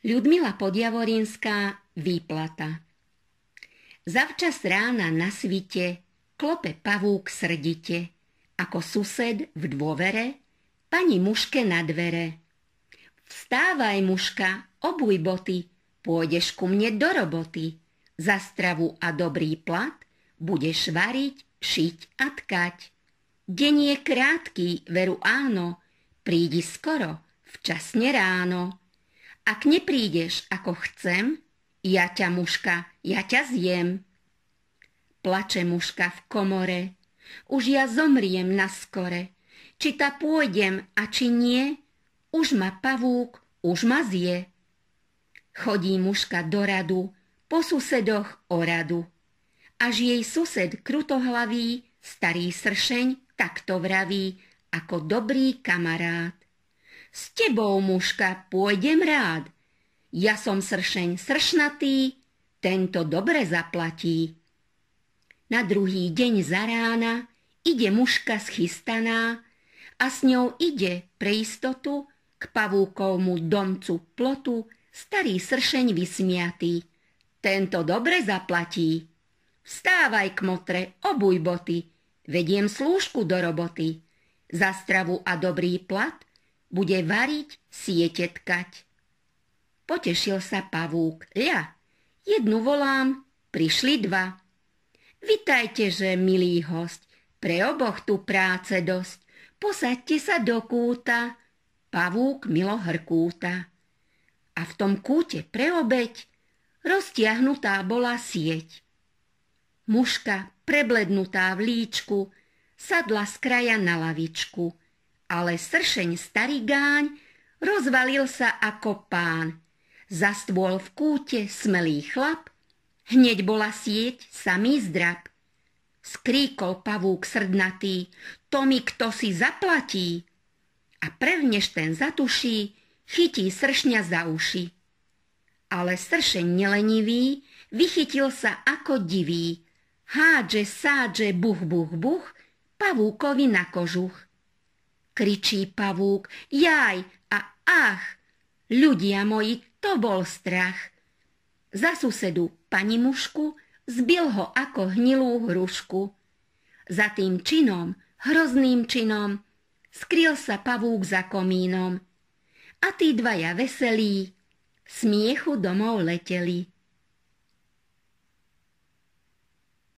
Ľudmila Podjavorinská Výplata Zavčas rána na svite klope pavúk srdite, ako sused v dôvere, pani muške na dvere. Vstávaj, muška, obuj boty, pôjdeš ku mne do roboty. Za stravu a dobrý plat budeš variť, šiť a tkať. Deň je krátky, veru áno, prídi skoro, včasne ráno. Ak neprídeš, ako chcem, ja ťa, muška, ja ťa zjem. Plače muška v komore, už ja zomriem na skore. Či ta pôjdem a či nie, už ma pavúk, už ma zje. Chodí muška do radu, po susedoch o radu. Až jej sused krutohlavý, starý sršeň, takto vraví, ako dobrý kamarát. S tebou, mužka, pôjdem rád. Ja som sršeň sršnatý, tento dobre zaplatí. Na druhý deň za rána ide mužka schystaná a s ňou ide pre istotu k pavúkovmu domcu plotu starý sršeň vysmiatý. Tento dobre zaplatí. Vstávaj, k motre obuj boty, vediem slúžku do roboty. Za stravu a dobrý plat – bude variť, siete tkať. Potešil sa pavúk. Ja, jednu volám, prišli dva. Vitajte, že, milý host, pre oboch tu práce dosť. Posaďte sa do kúta. Pavúk milo hrkúta. A v tom kúte pre obeď roztiahnutá bola sieť. Muška, preblednutá v líčku, sadla z kraja na lavičku ale sršeň starý gáň rozvalil sa ako pán. Za v kúte smelý chlap, hneď bola sieť samý zdrab. Skríkol pavúk srdnatý, to mi kto si zaplatí. A prvnež ten zatuší, chytí sršňa za uši. Ale sršeň nelenivý, vychytil sa ako divý. Hádže, sádže, buch, buch, buch, pavúkovi na kožuch kričí pavúk, jaj a ach. Ľudia moji, to bol strach. Za susedu pani mušku zbil ho ako hnilú hrušku. Za tým činom, hrozným činom, skryl sa pavúk za komínom. A tí dvaja veselí, smiechu domov leteli.